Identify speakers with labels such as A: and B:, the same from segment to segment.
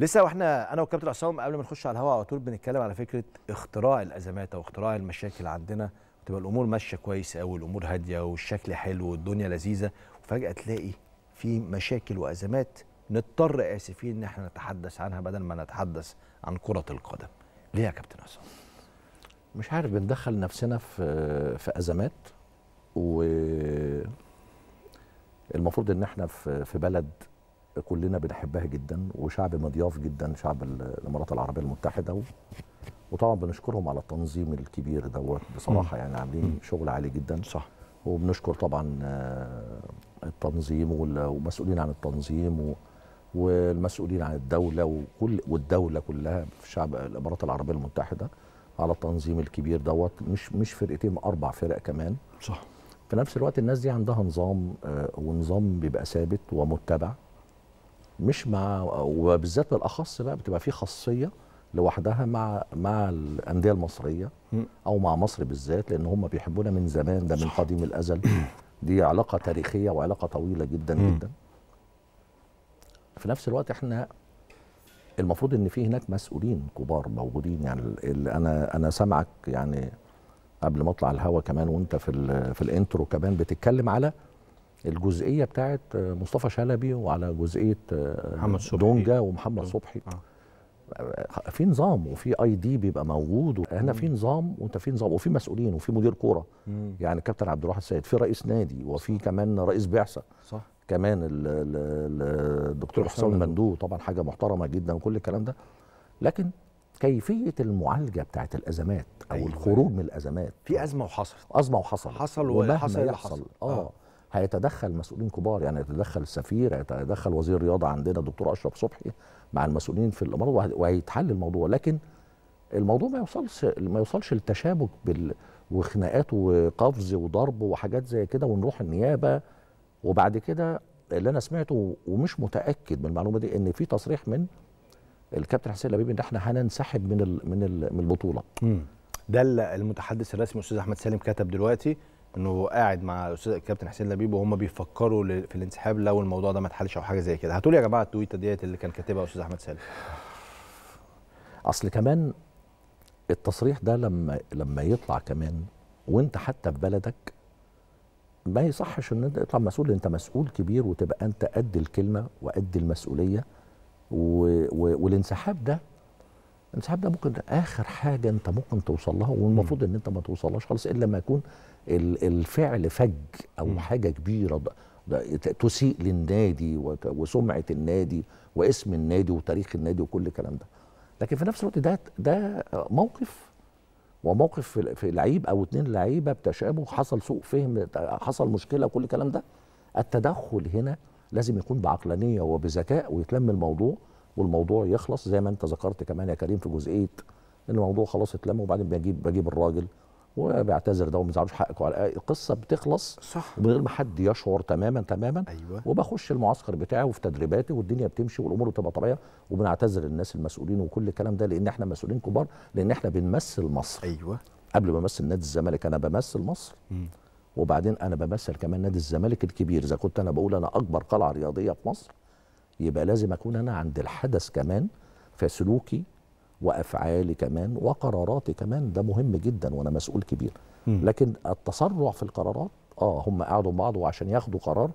A: لسه واحنا انا والكابتن عصام قبل ما نخش على الهواء على طول بنتكلم على فكره اختراع الازمات او اختراع المشاكل عندنا تبقى الامور ماشيه كويس قوي الامور هاديه والشكل حلو والدنيا لذيذه وفجاه تلاقي في مشاكل وازمات نضطر اسفين ان احنا نتحدث عنها بدل ما نتحدث عن كره القدم ليه يا كابتن عصام مش عارف بندخل نفسنا في في ازمات و المفروض ان احنا في في بلد كلنا بنحبها جدا وشعب مضياف جدا شعب الامارات العربيه المتحده و... وطبعا بنشكرهم على التنظيم الكبير دوت بصراحه يعني عاملين شغل عالي جدا صح وبنشكر طبعا آه، التنظيم والمسؤولين عن التنظيم و... والمسؤولين عن الدوله وكل والدوله كلها في شعب الامارات العربيه المتحده على التنظيم الكبير دوت مش مش فرقتين اربع فرق كمان صح في نفس الوقت الناس دي عندها نظام آه، ونظام بيبقى ثابت ومتبع مش مع وبالذات بالاخص بقى بتبقى في خاصيه لوحدها مع مع الانديه المصريه او مع مصر بالذات لان هم بيحبونا من زمان ده من قديم الازل دي علاقه تاريخيه وعلاقه طويله جدا جدا في نفس الوقت احنا المفروض ان في هناك مسؤولين كبار موجودين يعني اللي انا انا سامعك يعني قبل ما اطلع الهوا كمان وانت في في الانترو كمان بتتكلم على الجزئيه بتاعت مصطفى شلبي وعلى جزئيه آه، محمد صبحي دونجا ومحمد صبحي آه. آه. في نظام وفي اي دي بيبقى موجود هنا في نظام وانت في نظام وفي مسؤولين وفي مدير كوره يعني كابتن عبد الواحد السيد في رئيس نادي وفي صح. كمان رئيس بعثه صح كمان الدكتور حسام المندو طبعا حاجه محترمه جدا وكل الكلام ده لكن كيفيه المعالجه بتاعت الازمات او أيوة. الخروج من الازمات في ازمه وحصلت ازمه وحصلت حصل وحصل حصل حصل. اه, آه. هيتدخل مسؤولين كبار يعني يتدخل السفير هيتدخل وزير الرياضه عندنا الدكتور اشرف صبحي مع المسؤولين في الامارات وهيتحل الموضوع لكن الموضوع ما يوصلش ما يوصلش لتشابك بال وخناقات وقفز وضرب وحاجات زي كده ونروح النيابه وبعد كده اللي انا سمعته ومش متاكد من المعلومه دي ان في تصريح من الكابتن حسين لبيب ان احنا هننسحب من من من البطوله. ده المتحدث الرسمي استاذ احمد سالم كتب دلوقتي انه قاعد مع الاستاذ الكابتن حسين لبيب وهم بيفكروا في الانسحاب لو الموضوع ده ما اتحلش او حاجه زي كده هتقول يا جماعه التويته ديت اللي كان كاتبها الاستاذ احمد سالم اصل كمان التصريح ده لما لما يطلع كمان وانت حتى في بلدك ما يصحش ان انت تطلع مسؤول انت مسؤول كبير وتبقى انت قد الكلمه وقد المسؤوليه و... و... والانسحاب ده الانسحاب ده ممكن اخر حاجه انت ممكن توصل لها والمفروض ان انت ما توصلهاش خالص الا لما يكون الفعل فج او حاجه كبيره تسيء للنادي وسمعه النادي واسم النادي وتاريخ النادي وكل الكلام ده لكن في نفس الوقت ده ده موقف وموقف في لعيب او اتنين لعيبه بتشابه حصل سوء فهم حصل مشكله وكل الكلام ده التدخل هنا لازم يكون بعقلانيه وبذكاء ويتلم الموضوع والموضوع يخلص زي ما انت ذكرت كمان يا كريم في جزئيه ان الموضوع خلاص اتلم وبعدين بجيب بجيب الراجل وبيعتذر ده وما يزعلوش حقك القصه بتخلص صح من غير ما حد يشعر تماما تماما أيوة. وبخش المعسكر بتاعي وفي تدريباتي والدنيا بتمشي والامور بتبقى طبيعيه وبنعتذر للناس المسؤولين وكل الكلام ده لان احنا مسؤولين كبار لان احنا بنمثل مصر ايوه قبل ما امثل نادي الزمالك انا بمثل مصر م. وبعدين انا بمثل كمان نادي الزمالك الكبير اذا كنت انا بقول انا اكبر قلعه رياضيه في مصر يبقى لازم اكون انا عند الحدث كمان في سلوكي وافعالي كمان وقراراتي كمان ده مهم جدا وانا مسؤول كبير م. لكن التسرع في القرارات اه هم قعدوا مع بعض وعشان ياخدوا قرار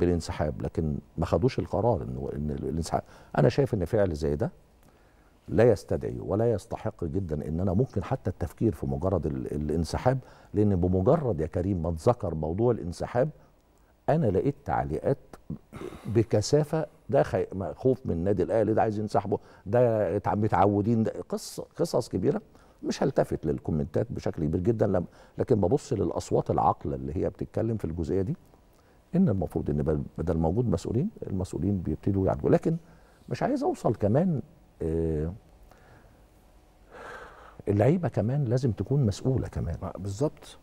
A: بالانسحاب لكن ما خدوش القرار ان ان الانسحاب انا شايف ان فعل زي ده لا يستدعي ولا يستحق جدا ان انا ممكن حتى التفكير في مجرد الانسحاب لان بمجرد يا كريم ما اتذكر موضوع الانسحاب انا لقيت تعليقات بكثافه ده خي... خوف من النادي الاهلي ده عايزين ينسحبوا ده متعودين ده قصه قصص كبيره مش هلتفت للكومنتات بشكل كبير جدا لم... لكن ببص للاصوات العاقله اللي هي بتتكلم في الجزئيه دي ان المفروض ان بدل موجود مسؤولين المسؤولين بيبتدوا يعجبوا لكن مش عايز اوصل كمان آه اللعيبه كمان لازم تكون مسؤوله كمان آه، بالظبط